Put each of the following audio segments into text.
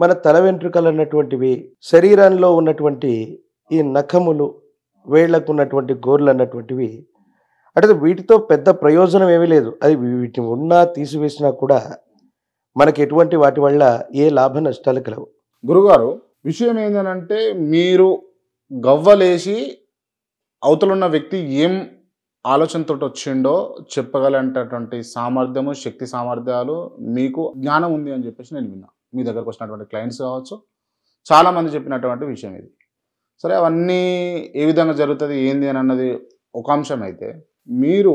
మన తల వెంట్రుకలు అన్నటువంటివి శరీరంలో ఉన్నటువంటి ఈ నఖములు వేళ్లకు ఉన్నటువంటి గోర్లు అన్నటువంటివి అంటే వీటితో పెద్ద ప్రయోజనం ఏమీ లేదు అది వీటిని ఉన్నా తీసివేసినా కూడా మనకి ఎటువంటి వాటి వల్ల ఏ లాభ నష్టాలు కలవు గురుగారు విషయం ఏంటంటే మీరు గవ్వలేసి అవతలున్న వ్యక్తి ఏం ఆలోచనతో వచ్చిండో చెప్పగలంటటువంటి సామర్థ్యము శక్తి సామర్థ్యాలు మీకు జ్ఞానం ఉంది అని చెప్పేసి నేను విన్నాను మీ దగ్గరకు వచ్చినటువంటి క్లయింట్స్ కావచ్చు చాలామంది చెప్పినటువంటి విషయం ఇది సరే అవన్నీ ఏ విధంగా జరుగుతుంది ఏంది అని అన్నది ఒక అంశం అయితే మీరు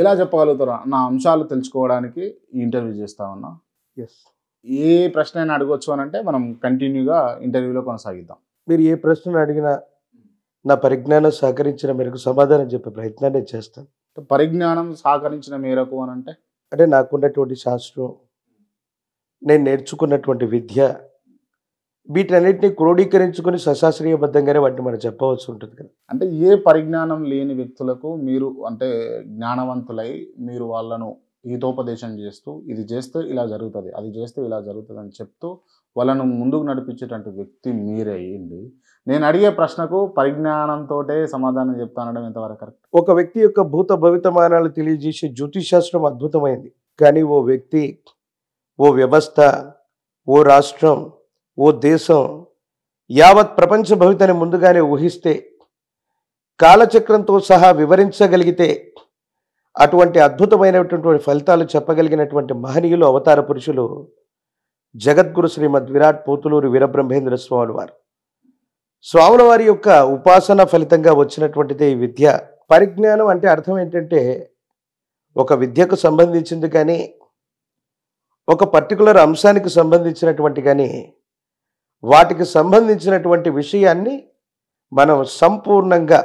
ఎలా చెప్పగలుగుతారో నా అంశాలు తెలుసుకోవడానికి ఇంటర్వ్యూ చేస్తా ఉన్నా ఎస్ ఏ ప్రశ్న అయినా అడగవచ్చు అని అంటే మనం కంటిన్యూగా ఇంటర్వ్యూలో కొనసాగిద్దాం మీరు ఏ ప్రశ్న అడిగినా నా పరిజ్ఞానం సహకరించిన మేరకు సమాధానం చెప్పే ప్రయత్నాన్ని చేస్తాను పరిజ్ఞానం సహకరించిన మేరకు అని అంటే అంటే నాకున్నటువంటి శాస్త్రం నేను నేర్చుకున్నటువంటి విద్య వీటన్నిటిని క్రోడీకరించుకుని సశాస్త్రీయబద్ధంగానే వాటిని మనం చెప్పవచ్చు ఉంటుంది కదా అంటే ఏ పరిజ్ఞానం లేని వ్యక్తులకు మీరు అంటే జ్ఞానవంతులై మీరు వాళ్ళను హితోపదేశం చేస్తూ ఇది చేస్తే ఇలా జరుగుతుంది అది చేస్తే ఇలా జరుగుతుంది అని చెప్తూ వాళ్ళను ముందుకు నడిపించేటువంటి వ్యక్తి అయింది నేను అడిగే ప్రశ్నకు పరిజ్ఞానంతో సమాధానం చెప్తానడం ఎంతవరకు కరెక్ట్ ఒక వ్యక్తి యొక్క భూత భవితమానాలు తెలియజేసే జ్యోతిష్ శాస్త్రం అద్భుతమైంది కానీ ఓ వ్యక్తి ఓ వ్యవస్థ ఓ రాష్ట్రం ఓ దేశం యావత్ ప్రపంచ భవితని ముందుగానే ఊహిస్తే కాలచక్రంతో సహా వివరించగలిగితే అటువంటి అద్భుతమైనటువంటి ఫలితాలు చెప్పగలిగినటువంటి మహనీయులు అవతార పురుషులు జగద్గురు శ్రీమద్ విరాట్ పోతులూరు వీరబ్రహ్మేంద్ర స్వాముల వారు స్వాముల వారి యొక్క ఉపాసన ఫలితంగా వచ్చినటువంటిదే ఈ విద్య పరిజ్ఞానం అంటే అర్థం ఏంటంటే ఒక విద్యకు సంబంధించింది కానీ ఒక పర్టికులర్ అంశానికి సంబంధించినటువంటి కానీ వాటికి సంబంధించినటువంటి విషయాన్ని మనం సంపూర్ణంగా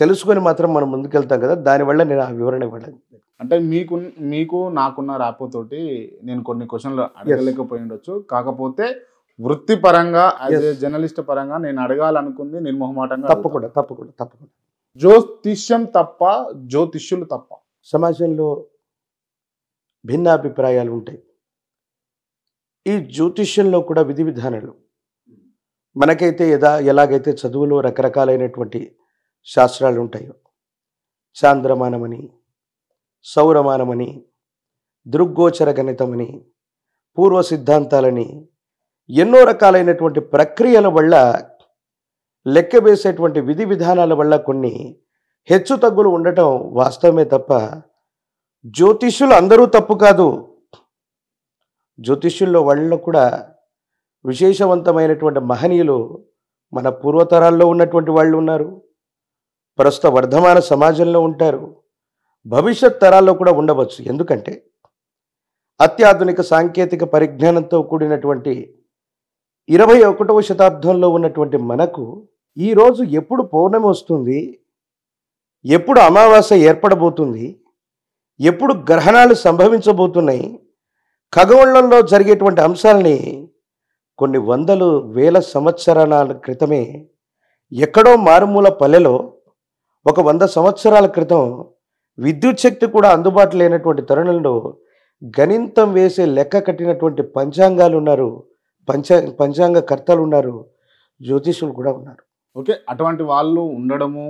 తెలుసుకొని మాత్రం మనం ముందుకెళ్తాం కదా దానివల్ల నేను ఆ వివరణ ఇవ్వలేదు అంటే మీకు మీకు నాకున్న రాపోతోటి నేను కొన్ని క్వశ్చన్లు అడగలేకపోయి ఉండొచ్చు కాకపోతే వృత్తిపరంగా జర్నలిస్ట్ పరంగా నేను అడగాలనుకుంది నిర్మోహమాటంగా తప్పకుండా తప్పకుండా తప్పకుండా జ్యోతిష్యం తప్ప జ్యోతిష్యులు తప్ప సమాజంలో భిన్నాభిప్రాయాలు ఉంటాయి ఈ జ్యోతిష్యంలో కూడా విధి విధానాలు మనకైతే ఎదా ఎలాగైతే చదువులో రకరకాలైనటువంటి శాస్త్రాలు ఉంటాయో చాంద్రమానమని సౌరమానమని దృగ్గోచర గణితమని పూర్వ సిద్ధాంతాలని ఎన్నో రకాలైనటువంటి ప్రక్రియల వల్ల లెక్క వేసేటువంటి విధి విధానాల వల్ల కొన్ని హెచ్చు తగ్గులు ఉండటం వాస్తవమే తప్ప జ్యోతిష్యులు అందరూ తప్పు కాదు జ్యోతిష్యుల్లో వాళ్ళలో కూడా విశేషవంతమైనటువంటి మహనీయులు మన పూర్వతరాల్లో ఉన్నటువంటి వాళ్ళు ఉన్నారు ప్రస్తుత వర్ధమాన సమాజంలో ఉంటారు భవిష్యత్ తరాల్లో కూడా ఉండవచ్చు ఎందుకంటే అత్యాధునిక సాంకేతిక పరిజ్ఞానంతో కూడినటువంటి ఇరవై ఒకటవ శతాబ్దంలో ఉన్నటువంటి మనకు ఈరోజు ఎప్పుడు పౌర్ణమి వస్తుంది ఎప్పుడు అమావాస్య ఏర్పడబోతుంది ఎప్పుడు గ్రహణాలు సంభవించబోతున్నాయి ఖగోళంలో జరిగేటువంటి అంశాలని కొన్ని వందలు వేల సంవత్సరాల క్రితమే ఎక్కడో మారుమూల పల్లెలో ఒక వంద సంవత్సరాల క్రితం విద్యుత్ శక్తి కూడా అందుబాటు లేనటువంటి తరుణంలో గణితం వేసే లెక్క కట్టినటువంటి పంచాంగాలు ఉన్నారు పంచా పంచాంగకర్తలు ఉన్నారు జ్యోతిషులు కూడా ఉన్నారు ఓకే అటువంటి వాళ్ళు ఉండడము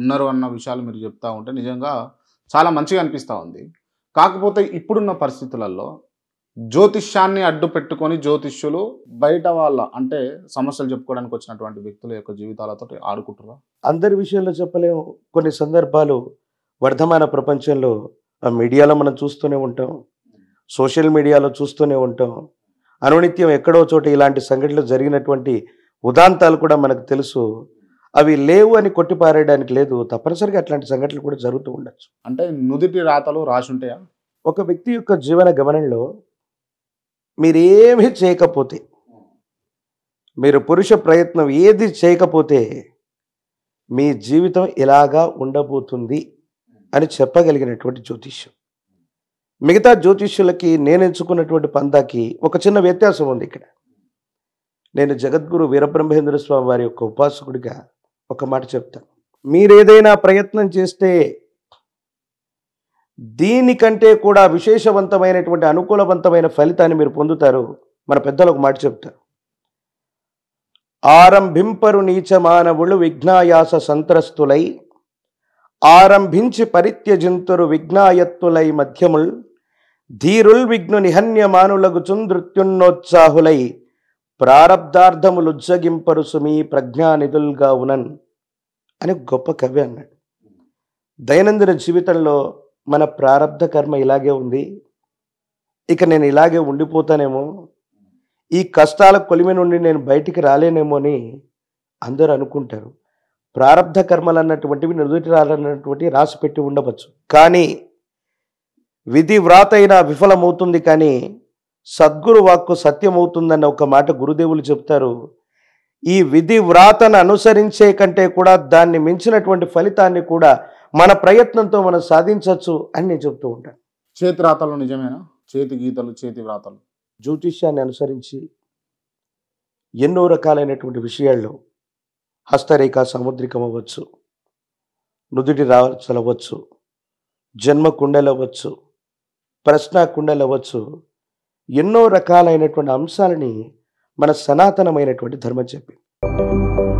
ఉన్నారు అన్న విషయాలు మీరు చెప్తా ఉంటే నిజంగా చాలా మంచిగా అనిపిస్తూ ఉంది కాకపోతే ఇప్పుడున్న పరిస్థితులలో జ్యోతిష్యాన్ని అడ్డు పెట్టుకొని జ్యోతిష్యులు బయట వాళ్ళ అంటే సమస్యలు చెప్పుకోవడానికి వచ్చినటువంటి వ్యక్తుల యొక్క జీవితాలతో ఆడుకుంటారా అందరి విషయంలో చెప్పలేము కొన్ని సందర్భాలు వర్ధమాన ప్రపంచంలో మీడియాలో మనం చూస్తూనే ఉంటాం సోషల్ మీడియాలో చూస్తూనే ఉంటాం అనునిత్యం ఎక్కడో చోట ఇలాంటి సంఘటనలు జరిగినటువంటి ఉదాంతాలు కూడా మనకు తెలుసు అవి లేవు అని కొట్టిపారేయడానికి లేదు తప్పనిసరిగా అట్లాంటి సంఘటనలు కూడా జరుగుతూ ఉండొచ్చు అంటే నుదుటి రాతలు రాసుంటాయా ఒక వ్యక్తి యొక్క జీవన గమనంలో మీరేమీ చేయకపోతే మీరు పురుష ప్రయత్నం ఏది చేయకపోతే మీ జీవితం ఇలాగా ఉండబోతుంది అని చెప్పగలిగినటువంటి జ్యోతిష్యం మిగతా జ్యోతిష్యులకి నేను ఎంచుకున్నటువంటి పందాకి ఒక చిన్న వ్యత్యాసం ఉంది ఇక్కడ నేను జగద్గురు వీరబ్రహ్మేంద్ర స్వామి వారి యొక్క ఉపాసకుడిగా ఒక మాట చెప్తా మీరేదైనా ప్రయత్నం చేస్తే దీనికంటే కూడా విశేషవంతమైనటువంటి అనుకూలవంతమైన ఫలితాన్ని మీరు పొందుతారు మన పెద్దలు ఒక మాట చెప్తారు ఆరంభింపరు నీచ మానవులు విఘ్నాయాస సంత్రస్తులై ఆరంభించి పరిత్యజంతురు విఘ్నాయత్తులై మధ్యముల్ ధీరుల్ విఘ్ను నిహన్యమానులగు చుందృత్యున్నోత్సాహులై ప్రారబ్ధార్థములుజ్జగింపరు సుమి ప్రజ్ఞానిధుల్గా ఉనన్ అని గొప్ప కవి అన్నాడు దైనందిన జీవితంలో మన ప్రారబ్ధ కర్మ ఇలాగే ఉంది ఇక నేను ఇలాగే ఉండిపోతానేమో ఈ కష్టాల కొలిమి నుండి నేను బయటికి రాలేనేమో అని అందరూ అనుకుంటారు ప్రారంధ కర్మలు అన్నటువంటివి నుదుటి రాలన్నటువంటి రాసి పెట్టి ఉండవచ్చు కానీ విధి వ్రాత అయినా విఫలమవుతుంది కానీ సద్గురు వాక్కు సత్యమవుతుందన్న ఒక మాట గురుదేవులు చెప్తారు ఈ విధి వ్రాతను అనుసరించే కంటే కూడా దాన్ని మించినటువంటి ఫలితాన్ని కూడా మన ప్రయత్నంతో మనం సాధించవచ్చు అని నేను చెప్తూ ఉంటాను చేతి రాతలు నిజమేనా చేతి గీతలు చేతి వ్రాతలు జ్యోతిష్యాన్ని అనుసరించి ఎన్నో రకాలైనటువంటి విషయాల్లో హస్తరేఖ సముద్రికం అవ్వచ్చు నుదుటి రావచ్చు జన్మ అవ్వచ్చు ప్రశ్న అవ్వచ్చు ఎన్నో రకాలైనటువంటి అంశాలని మన సనాతనమైనటువంటి ధర్మం చెప్పింది